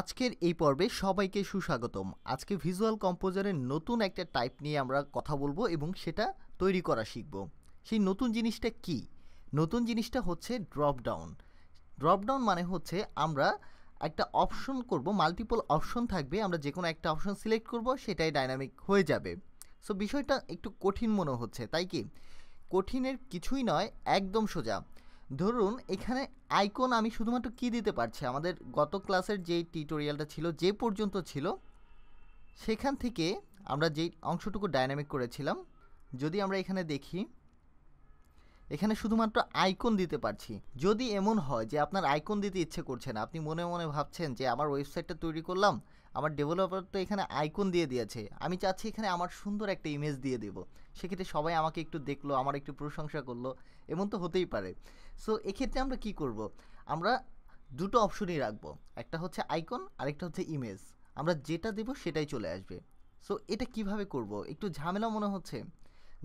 আজকের এই পর্বে সবাইকে সুস্বাগতম আজকে ভিজুয়াল কম্পোজারের নতুন একটা টাইপ নিয়ে আমরা কথা বলবো এবং সেটা তৈরি করা শিখব সেই নতুন জিনিসটা কি নতুন জিনিসটা হচ্ছে ড্রপডাউন ড্রপডাউন মানে হচ্ছে আমরা একটা অপশন করব মাল্টিপল অপশন থাকবে আমরা যে কোনো একটা অপশন সিলেক্ট করব সেটাই ডাইনামিক হয়ে যাবে সো বিষয়টা একটু কঠিন মনে হচ্ছে তাই কি কঠিনের কিছুই নয় একদম সোজা ধরুন এখানে আইকন আমি শুধুমাত্র কি দিতে পারছি আমাদের গত ক্লাসের যে টিউটোরিয়ালটা ছিল যে পর্যন্ত ছিল সেখান থেকে আমরা যেই অংশটুকু ডায়নামিক করেছিলাম যদি আমরা এখানে দেখি এখানে শুধুমাত্র আইকন দিতে পারছি যদি এমন হয় যে আপনার আইকন দিতে ইচ্ছে করছে না আপনি মনে মনে ভাবছেন যে আমার ওয়েবসাইটটা তৈরি করলাম আমার ডেভেলপার তো এখানে আইকন দিয়ে দিয়েছে আমি চাচ্ছি এখানে আমার সুন্দর একটা ইমেজ দিয়ে দেবো সেক্ষেত্রে সবাই আমাকে একটু দেখলো আমার একটু প্রশংসা করলো এমন তো হতেই পারে সো এক্ষেত্রে আমরা কি করব আমরা দুটো অপশনই রাখবো একটা হচ্ছে আইকন আরেকটা হচ্ছে ইমেজ আমরা যেটা দেব সেটাই চলে আসবে সো এটা কিভাবে করব একটু ঝামেলা মনে হচ্ছে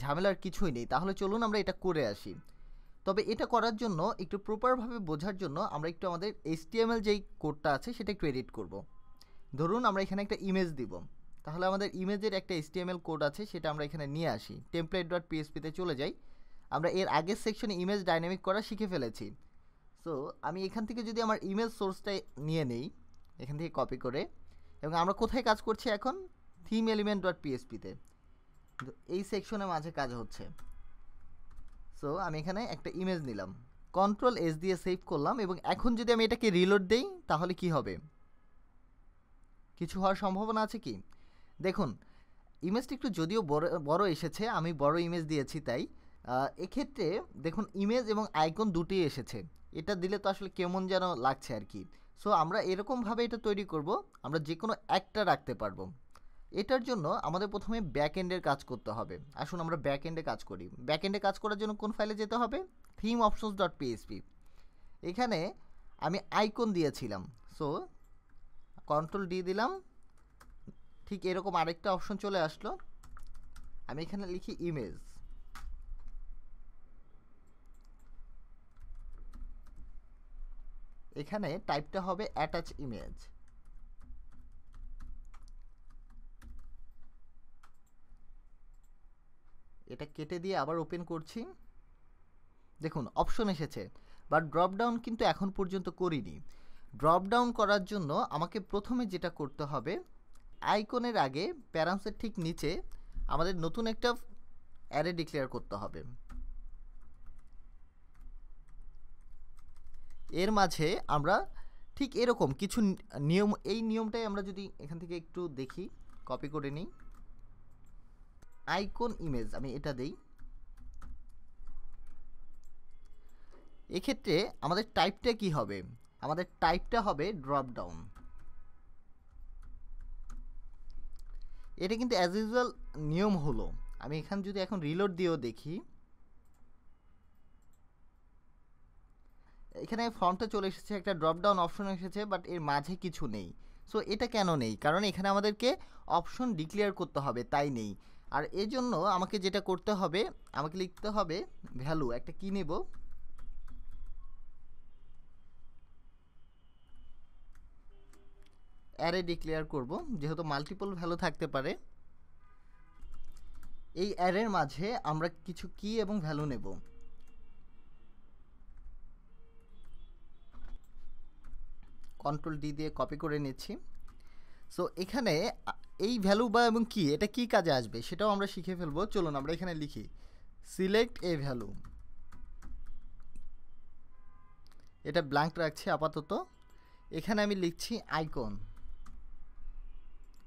ঝামেলার কিছুই নেই তাহলে চলুন আমরা এটা করে আসি তবে এটা করার জন্য একটু প্রপারভাবে বোঝার জন্য আমরা একটু আমাদের এইচটিএমএল যেই কোডটা আছে সেটা একটু এডিট করব ধরুন আমরা এখানে একটা ইমেজ দিব তাহলে আমাদের ইমেজের একটা এইচটিএমএল কোড আছে সেটা আমরা এখানে নিয়ে আসি টেমপ্লেট ডট পিএসপিতে চলে যাই আমরা এর আগের সেকশনে ইমেজ ডাইনামিক করা শিখে ফেলেছি সো আমি এখান থেকে যদি আমার ইমেজ সোর্সটা নিয়ে নেই এখান থেকে কপি করে এবং আমরা কোথায় কাজ করছি এখন থিম এলিমেন্ট ডট পিএসপিতে এই সেকশনের মাঝে কাজ হচ্ছে সো আমি এখানে একটা ইমেজ নিলাম কন্ট্রোল এস দিয়ে সেভ করলাম এবং এখন যদি আমি এটাকে রিলোড দেই তাহলে কি হবে কিছু হওয়ার সম্ভাবনা আছে কি দেখুন ইমেজটি একটু যদিও বড় বড় এসেছে আমি বড় ইমেজ দিয়েছি তাই এক্ষেত্রে দেখুন ইমেজ এবং আইকন দুটি এসেছে এটা দিলে তো আসলে কেমন যেন লাগছে আর কি সো আমরা এরকমভাবে এটা তৈরি করব আমরা যে কোনো একটা রাখতে পারবো এটার জন্য আমাদের প্রথমে ব্যাক এন্ডের কাজ করতে হবে আসুন আমরা ব্যাক এন্ডে কাজ করি ব্যাক এন্ডে কাজ করার জন্য কোন ফাইলে যেতে হবে থিম অপশনস ডট পিএসপি এখানে আমি আইকন দিয়েছিলাম সো কন্ট্রোল ডি দিলাম ঠিক এরকম আরেকটা অপশন চলে আসলো আমি এখানে লিখি ইমেজ এখানে টাইপটা হবে অ্যাটাচ ইমেজ এটা কেটে দিয়ে আবার ওপেন করছি দেখুন অপশন এসেছে বাট ড্রপডাউন কিন্তু এখন পর্যন্ত করিনি ড্রপডাউন করার জন্য আমাকে প্রথমে যেটা করতে হবে আইকনের আগে প্যারামসের ঠিক নিচে আমাদের নতুন একটা অ্যারে ডিক্লেয়ার করতে হবে এর মাঝে আমরা ঠিক এরকম কিছু নিয়ম এই নিয়মটাই আমরা যদি এখান থেকে একটু দেখি কপি করে নিই আইকন ইমেজ আমি এটা দেই এক্ষেত্রে আমাদের টাইপটা কি হবে আমাদের টাইপটা হবে ড্রপ ডাউন এটা কিন্তু অ্যাজ ইউজুয়াল নিয়ম হলো আমি এখান যদি এখন রিলোড দিয়েও দেখি এখানে ফর্মটা চলে এসেছে একটা ড্রপডাউন অপশন এসেছে বাট এর মাঝে কিছু নেই সো এটা কেন নেই কারণ এখানে আমাদেরকে অপশন ডিক্লেয়ার করতে হবে তাই নেই আর এজন্য আমাকে যেটা করতে হবে আমাকে লিখতে হবে ভ্যালু একটা কী নেব অ্যারে ডিক্লেয়ার করব যেহেতু মাল্টিপল ভ্যালু থাকতে পারে এই অ্যারের মাঝে আমরা কিছু কি এবং ভ্যালু নেব কন্ট্রোল ডি দিয়ে কপি করে নিচ্ছি সো এখানে এই ভ্যালু বা এবং কি এটা কি কাজে আসবে সেটাও আমরা শিখে ফেলবো চলুন আমরা এখানে লিখি সিলেক্ট এ ভ্যালু এটা ব্ল্যাঙ্ক রাখছি আপাতত এখানে আমি লিখছি আইকন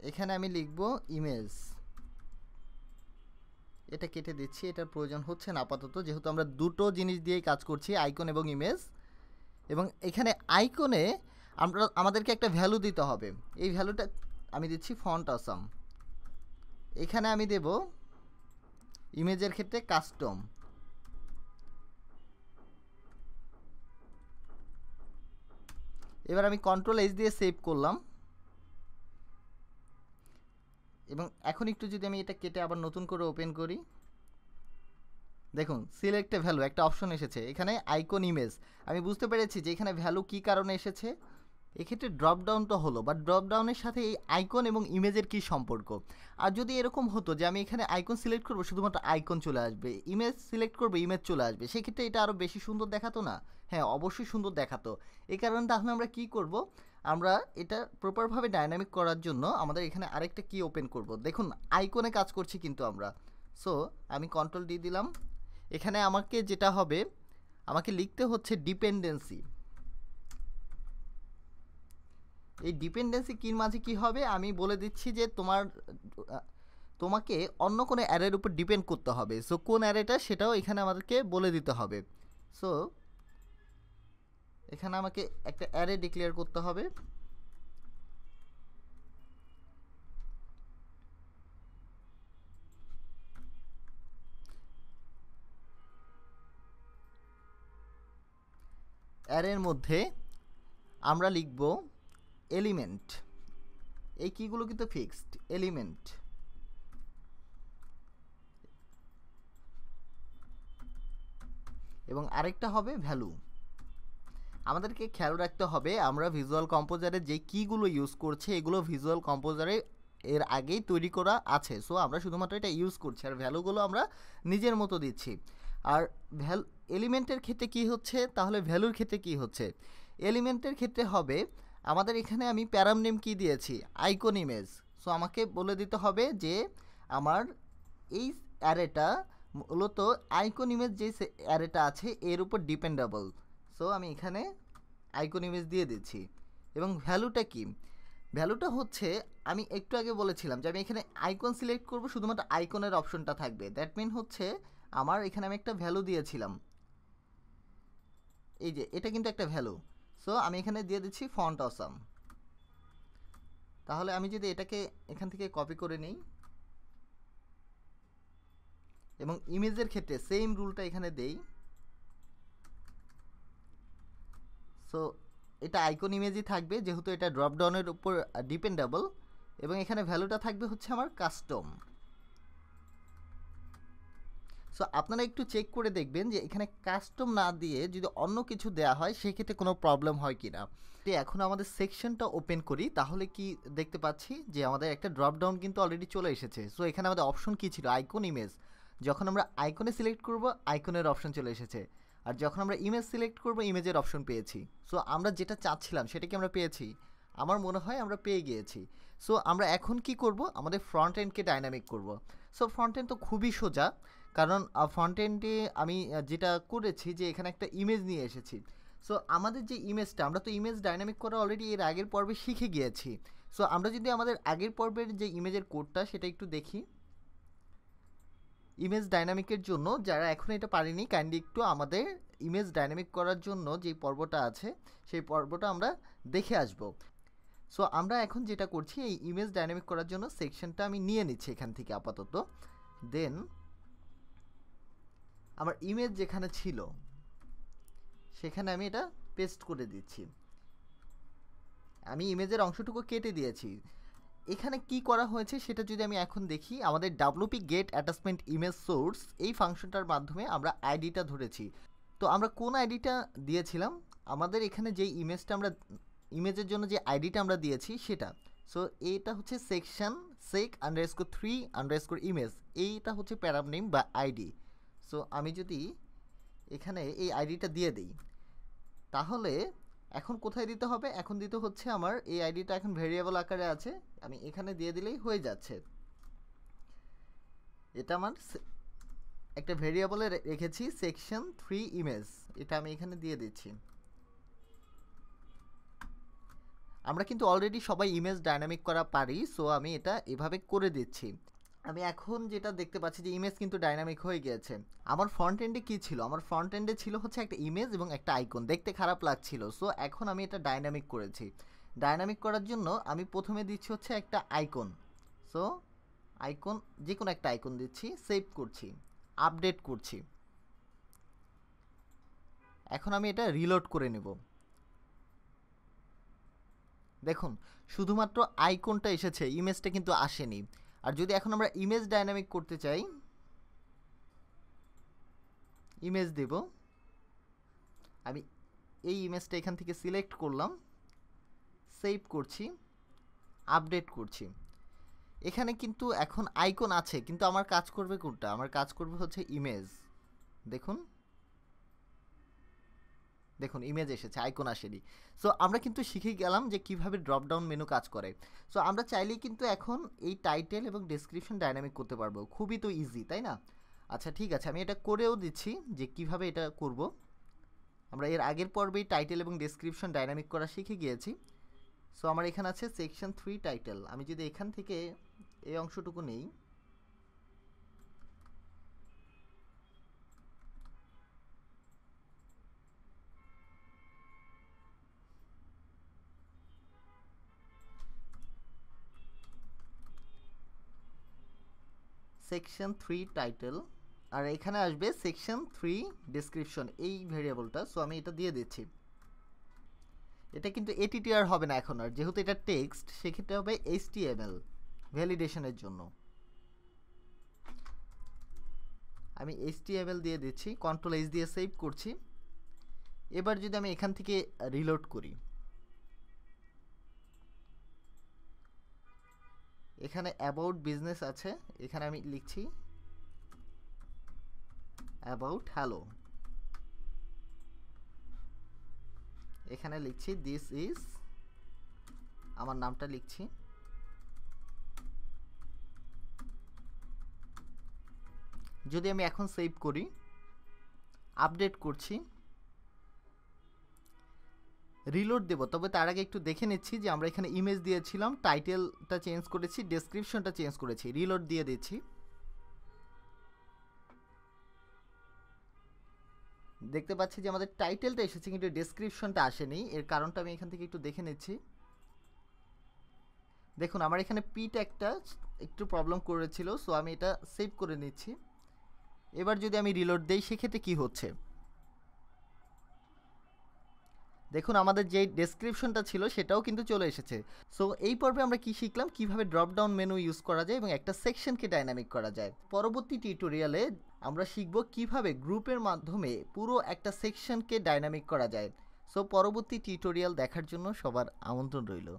এখানে আমি লিখব ইমেজ এটা কেটে দিচ্ছি এটার প্রয়োজন হচ্ছে না আপাতত যেহেতু আমরা দুটো জিনিস দিয়েই কাজ করছি আইকন এবং ইমেজ এবং এখানে আইকনে আমরা আমাদেরকে একটা ভ্যালু দিতে হবে এই ভ্যালুটা আমি দিচ্ছি ফন্ট আসাম এখানে আমি দেব ইমেজের ক্ষেত্রে কাস্টম এবার আমি কন্ট্রোল এইচ দিয়ে সেভ করলাম এবং এখন একটু যদি আমি এটা কেটে আবার নতুন করে ওপেন করি দেখুন সিলেক্টে ভ্যালু একটা অপশন এসেছে এখানে আইকন ইমেজ আমি বুঝতে পেরেছি যে এখানে ভ্যালু কী কারণে এসেছে এক্ষেত্রে ড্রপডাউন তো হলো বা ড্রপডাউনের সাথে এই আইকন এবং ইমেজের কি সম্পর্ক আর যদি এরকম হতো যে আমি এখানে আইকন সিলেক্ট করবো শুধুমাত্র আইকন চলে আসবে ইমেজ সিলেক্ট করবো ইমেজ চলে আসবে সেক্ষেত্রে এটা আরও বেশি সুন্দর দেখাতো না হ্যাঁ অবশ্যই সুন্দর দেখাতো এই কারণে তাহলে আমরা কি করব আমরা এটা প্রপারভাবে ডাইনামিক করার জন্য আমাদের এখানে আরেকটা কি ওপেন করব দেখুন আইকনে কাজ করছি কিন্তু আমরা সো আমি কন্ট্রোল দিয়ে দিলাম এখানে আমাকে যেটা হবে আমাকে লিখতে হচ্ছে ডিপেন্ডেন্সি এই ডিপেন্ডেন্সি কির মাঝে কি হবে আমি বলে দিচ্ছি যে তোমার তোমাকে অন্য কোনো অ্যারের উপর ডিপেন্ড করতে হবে সো কোন অ্যারেটা সেটাও এখানে আমাদেরকে বলে দিতে হবে সো এখানে আমাকে একটা অ্যারে ডিক্লেয়ার করতে হবে অ্যারের মধ্যে আমরা লিখবো এলিমেন্ট এই কীগুলো কিন্তু ফিক্সড এলিমেন্ট এবং আরেকটা হবে ভ্যালু আমাদেরকে খেয়াল রাখতে হবে আমরা ভিজুয়াল কম্পোজারে যে কীগুলো ইউজ করছে এগুলো ভিজুয়াল কম্পোজারে এর আগেই তৈরি করা আছে সো আমরা শুধুমাত্র এটা ইউজ করছি আর ভ্যালুগুলো আমরা নিজের মতো দিচ্ছি আর ভ্যালু এলিমেন্টের ক্ষেত্রে কি হচ্ছে তাহলে ভ্যালুর ক্ষেত্রে কি হচ্ছে এলিমেন্টের ক্ষেত্রে হবে আমাদের এখানে আমি প্যারাম নেম কী দিয়েছি আইকন ইমেজ সো আমাকে বলে দিতে হবে যে আমার এই অ্যারেটা মূলত আইকন ইমেজ যে অ্যারেটা আছে এর উপর ডিপেন্ডেবল সো আমি এখানে আইকন ইমেজ দিয়ে দিচ্ছি এবং ভ্যালুটা কি ভ্যালুটা হচ্ছে আমি একটু আগে বলেছিলাম যে আমি এখানে আইকন সিলেক্ট করব শুধুমাত্র আইকনের অপশনটা থাকবে দ্যাট মিন হচ্ছে আমার এখানে আমি একটা ভ্যালু দিয়েছিলাম এই যে এটা কিন্তু একটা ভ্যালু সো আমি এখানে দিয়ে দিচ্ছি ফন্ট অসাম তাহলে আমি যদি এটাকে এখান থেকে কপি করে নিই এবং ইমেজের ক্ষেত্রে সেম রুলটা এখানে দেই সো এটা আইকন ইমেজই থাকবে যেহেতু এটা ড্রপডাউনের উপর ডিপেন্ডেবল এবং এখানে ভ্যালুটা থাকবে হচ্ছে আমার কাস্টম সো আপনারা একটু চেক করে দেখবেন যে এখানে কাস্টম না দিয়ে যদি অন্য কিছু দেয়া হয় সেক্ষেত্রে কোনো প্রবলেম হয় কি না এখন আমাদের সেকশনটা ওপেন করি তাহলে কি দেখতে পাচ্ছি যে আমাদের একটা ড্রপডাউন কিন্তু অলরেডি চলে এসেছে সো এখানে আমাদের অপশন কী ছিল আইকন ইমেজ যখন আমরা আইকনে সিলেক্ট করব আইকনের অপশন চলে এসেছে আর যখন আমরা ইমেজ সিলেক্ট করব ইমেজের অপশন পেয়েছি সো আমরা যেটা চাচ্ছিলাম সেটা কি আমরা পেয়েছি আমার মনে হয় আমরা পেয়ে গিয়েছি সো আমরা এখন কি করব আমাদের ফ্রন্ট এন্ডকে ডাইনামিক করব সো ফ্রন্ট এন্ড তো খুবই সোজা কারণ ফন্টেনটি আমি যেটা করেছি যে এখানে একটা ইমেজ নিয়ে এসেছি সো আমাদের যে ইমেজটা আমরা তো ইমেজ ডাইনামিক করা অলরেডি এর আগের পর্বে শিখে গিয়েছি সো আমরা যদি আমাদের আগের পর্বের যে ইমেজের কোডটা সেটা একটু দেখি ইমেজ ডাইনামিকের জন্য যারা এখন এটা পারেনি কাইন্ডলি একটু আমাদের ইমেজ ডাইনামিক করার জন্য যে পর্বটা আছে সেই পর্বটা আমরা দেখে আসব সো আমরা এখন যেটা করছি এই ইমেজ ডাইনামিক করার জন্য সেকশনটা আমি নিয়ে নিচ্ছি এখান থেকে আপাতত দেন আমার ইমেজ যেখানে ছিল সেখানে আমি এটা পেস্ট করে দিচ্ছি আমি ইমেজের অংশটুকু কেটে দিয়েছি এখানে কি করা হয়েছে সেটা যদি আমি এখন দেখি আমাদের WP get attachment image source এই ফাংশনটার মাধ্যমে আমরা আইডিটা ধরেছি তো আমরা কোন আইডিটা দিয়েছিলাম আমাদের এখানে যে ইমেজটা আমরা ইমেজের জন্য যে আইডিটা আমরা দিয়েছি সেটা সো এটা হচ্ছে section sec score three underscore image এইটা হচ্ছে প্যারাম নেম বা আইডি সো আমি যদি এখানে এই আইডিটা দিয়ে দিই তাহলে এখন কোথায় দিতে হবে এখন দিতে হচ্ছে আমার এই আইডিটা এখন ভেরিয়েবল আকারে আছে আমি এখানে দিয়ে দিলেই হয়ে যাচ্ছে এটা আমার একটা ভেরিয়েবলে রেখেছি সেকশন থ্রি ইমেজ এটা আমি এখানে দিয়ে দিচ্ছি আমরা কিন্তু অলরেডি সবাই ইমেজ ডাইনামিক করা পারি সো আমি এটা এভাবে করে দিচ্ছি আমি এখন যেটা দেখতে পাচ্ছি যে ইমেজ কিন্তু ডাইনামিক হয়ে গিয়েছে আমার ফ্রন্ট এন্ডে কী ছিল আমার ফ্রন্ট এন্ডে ছিল হচ্ছে একটা ইমেজ এবং একটা আইকন দেখতে খারাপ লাগছিল সো এখন আমি এটা ডাইনামিক করেছি ডাইনামিক করার জন্য আমি প্রথমে দিচ্ছি হচ্ছে একটা আইকন সো আইকন যে কোনো একটা আইকন দিচ্ছি সেভ করছি আপডেট করছি এখন আমি এটা রিলোড করে নেব দেখুন শুধুমাত্র আইকনটা এসেছে ইমেজটা কিন্তু আসেনি আর যদি এখন আমরা ইমেজ ডাইনামিক করতে চাই ইমেজ দেব আমি এই ইমেজটা এখান থেকে সিলেক্ট করলাম সেভ করছি আপডেট করছি এখানে কিন্তু এখন আইকন আছে কিন্তু আমার কাজ করবে কোনটা আমার কাজ করবে হচ্ছে ইমেজ দেখুন দেখুন ইমেজ এসেছে আইকন আসেনি সো আমরা কিন্তু শিখে গেলাম যে কিভাবে ড্রপ ডাউন মেনু কাজ করে সো আমরা চাইলেই কিন্তু এখন এই টাইটেল এবং ডিসক্রিপশন ডাইনামিক করতে পারবো খুবই তো ইজি তাই না আচ্ছা ঠিক আছে আমি এটা করেও দিচ্ছি যে কিভাবে এটা করব আমরা এর আগের পর্বেই টাইটেল এবং ডিসক্রিপশন ডাইনামিক করা শিখে গিয়েছি সো আমার এখানে আছে সেকশন থ্রি টাইটেল আমি যদি এখান থেকে এই অংশটুকু নেই সেকশন থ্রি টাইটেল আর এখানে আসবে সেকশন থ্রি ডিসক্রিপশন এই ভেরিয়েবলটা সো আমি এটা দিয়ে দিচ্ছি এটা কিন্তু আর হবে না এখন আর যেহেতু এটা টেক্সট সেক্ষেত্রে হবে এল ভ্যালিডেশনের জন্য আমি টি এল দিয়ে দিচ্ছি কন্ট্রোল এইচ দিয়ে সেভ করছি এবার যদি আমি এখান থেকে রিলোড করি এখানে অ্যাবাউট বিজনেস আছে এখানে আমি লিখছি অ্যাবাউট হ্যালো এখানে লিখছি দিস ইজ আমার নামটা লিখছি যদি আমি এখন সেভ করি আপডেট করছি রিলোড দেব তবে তার আগে একটু দেখে নিচ্ছি যে আমরা এখানে ইমেজ দিয়েছিলাম টাইটেলটা চেঞ্জ করেছি ডেসক্রিপশনটা চেঞ্জ করেছি রিলোড দিয়ে দিচ্ছি দেখতে পাচ্ছি যে আমাদের টাইটেলটা এসেছে কিন্তু ডেসক্রিপশনটা আসেনি এর কারণটা আমি এখান থেকে একটু দেখে নিচ্ছি দেখুন আমার এখানে পিট একটা একটু প্রবলেম করেছিল সো আমি এটা সেভ করে নিচ্ছি এবার যদি আমি রিলোড দেই সেক্ষেত্রে কী হচ্ছে দেখুন আমাদের যে ডেসক্রিপশনটা ছিল সেটাও কিন্তু চলে এসেছে সো এই পর্বে আমরা কি শিখলাম কিভাবে ড্রপ ডাউন মেনু ইউজ করা যায় এবং একটা সেকশনকে ডাইনামিক করা যায় পরবর্তী টিউটোরিয়ালে আমরা শিখব কিভাবে গ্রুপের মাধ্যমে পুরো একটা সেকশনকে ডাইনামিক করা যায় সো পরবর্তী টিউটোরিয়াল দেখার জন্য সবার আমন্ত্রণ রইল